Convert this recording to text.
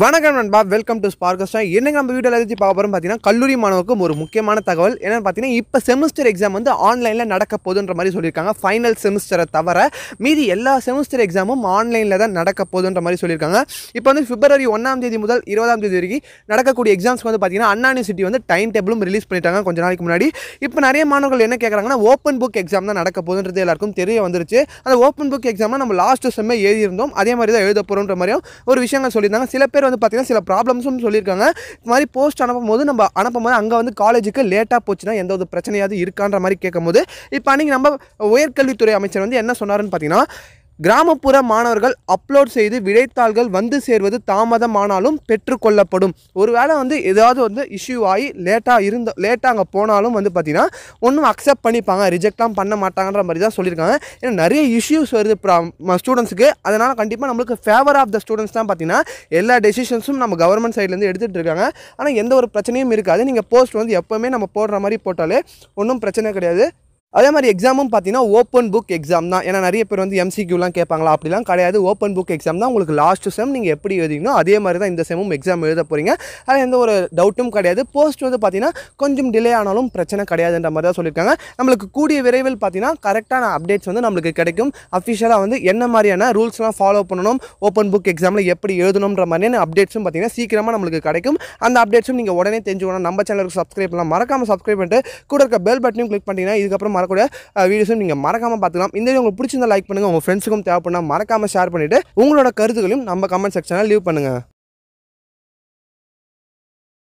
வணக்கம் நண்பா welcome to ஸ்பார்கஸ்டா என்னங்க நம்ம வீடியோ எதாச்சும் பார்க்க போகிறோம் பார்த்தீங்கன்னா கல்லூரி மாணவருக்கு ஒரு முக்கியமான தகவல் என்னென்னு பார்த்தீங்கன்னா இப்போ செமஸ்டர் எக்ஸாம் வந்து ஆன்லைனில் நடக்க போதுன்ற மாதிரி சொல்லியிருக்காங்க ஃபைனல் செமஸ்டரை தவிர மீதி எல்லா செமஸ்டர் எக்ஸாமும் ஆன்லைனில் தான் நடக்க போதுன்ற மாதிரி சொல்லியிருக்காங்க இப்போ வந்து பிப்ரவரி ஒன்றாம் தேதி முதல் இருபதாம் தேதி வரைக்கும் நடக்கக்கூடிய எக்ஸாம்ஸ்க்கு வந்து பார்த்தீங்கன்னா அண்ணா யூனிவர்சிட்டி வந்து டைம் டேபிளும் ரிலீஸ் பண்ணிட்டாங்க கொஞ்ச நாளைக்கு முன்னாடி இப்போ நிறைய மாணவர்கள் என்ன கேட்குறாங்கன்னா ஓப்பன் புக் எக்ஸாம் தான் நடக்க போதுன்றது எல்லாருக்கும் தெரிய வந்துருச்சு அந்த ஓப்பன் புக் எக்ஸாம்னா நம்ம லாஸ்ட் செம்மே எழுதியிருந்தோம் அதே மாதிரி தான் எழுத போகிறோன்ற மாதிரியும் ஒரு விஷயங்கள் சொல்லியிருந்தாங்க சில பேர் பேர் வந்து பார்த்தீங்கன்னா சில ப்ராப்ளம்ஸும் சொல்லியிருக்காங்க இது மாதிரி போஸ்ட் அனுப்பும்போது நம்ம அனுப்பும் போது அங்கே வந்து காலேஜுக்கு லேட்டாக போச்சுன்னா எந்த ஒரு பிரச்சனையாவது இருக்கான்ற மாதிரி கேட்கும்போது இப்போ அன்றைக்கி நம்ம உயர்கல்வித்துறை அமைச்சர் வந்து என்ன சொன்னார்னு பார்த்தீங்கன்னா கிராமப்புற மாணவர்கள் அப்லோட் செய்து விடைத்தாள்கள் வந்து சேர்வது தாமதமானாலும் பெற்றுக்கொள்ளப்படும் ஒருவேளை வந்து ஏதாவது வந்து இஷ்யூ ஆகி லேட்டாக இருந்த லேட்டாக அங்கே போனாலும் வந்து பார்த்திங்கன்னா ஒன்றும் அக்செப்ட் பண்ணிப்பாங்க ரிஜெக்ட்லாம் பண்ண மாட்டாங்கன்ற மாதிரி தான் சொல்லியிருக்காங்க ஏன்னா நிறைய இஷ்யூஸ் வருது ஸ்டூடெண்ட்ஸுக்கு அதனால் கண்டிப்பாக நம்மளுக்கு ஃபேவர் ஆஃப் த ஸ்டூடெண்ட்ஸ் தான் பார்த்திங்கன்னா எல்லா டெசிஷன்ஸும் நம்ம கவர்மெண்ட் சைட்லேருந்து எடுத்துகிட்டு இருக்காங்க ஆனால் எந்த ஒரு பிரச்சனையும் இருக்காது நீங்கள் போஸ்ட் வந்து எப்போவுமே நம்ம போடுற மாதிரி போட்டாலே ஒன்றும் பிரச்சனை கிடையாது அதே மாதிரி எக்ஸாமும் பார்த்தீங்கன்னா ஓப்பன் புக் எக்ஸாம் தான் ஏன்னா நிறைய பேர் வந்து எம்சிக்யூலாம் கேட்பாங்களா அப்படிலாம் கிடையாது ஓப்பன் புக் எக்ஸாம் தான் உங்களுக்கு லாஸ்ட் செம் நீங்கள் எப்படி எழுதிங்களோ அதே மாதிரி தான் இந்த செமும் எக்ஸாம் எழுத போகிறீங்க அதில் எந்த ஒரு டவுட்டும் கிடையாது போஸ்ட் வந்து பார்த்தீங்கன்னா கொஞ்சம் டிலே ஆனாலும் பிரச்சனை கிடையாதுன்ற மாதிரி தான் சொல்லியிருக்காங்க நம்மளுக்கு கூடிய விரைவில் பார்த்தீங்கன்னா கரெக்டான அப்டேட்ஸ் வந்து நம்மளுக்கு கிடைக்கும் அஃபிஷியலாக வந்து என்ன மாதிரியான ரூல்ஸ்லாம் ஃபாலோ பண்ணணும் ஓப்பன் புக் எக்ஸாமில் எப்படி எழுதணுன்ற மாதிரியான அப்டேட்ஸும் பார்த்தீங்கன்னா சீக்கிரமாக நம்மளுக்கு கிடைக்கும் அந்த அப்டேட்ஸும் நீங்கள் உடனே தெரிஞ்சுக்கணும் நம்ம சேனலுக்கு சப்ஸ்கிரைப் பண்ணலாம் மறக்காமல் சப்ஸ்கிரைப் பண்ணிட்டு கூட இருக்க பெல் பட்டனையும் கிளிக் பண்ணிங்கன்னா இதுக்கப்புறம் வரக்கூடிய வீடியோஸும் நீங்கள் மறக்காமல் பார்த்துக்கலாம் இந்த வீடியோ உங்களுக்கு பிடிச்சிருந்தா லைக் பண்ணுங்கள் உங்கள் ஃப்ரெண்ட்ஸுக்கும் தேவைப்படும் மறக்காமல் ஷேர் பண்ணிவிட்டு உங்களோட கருத்துக்களையும் நம்ம கமெண்ட் செக்ஷனில் லீவ் பண்ணுங்கள்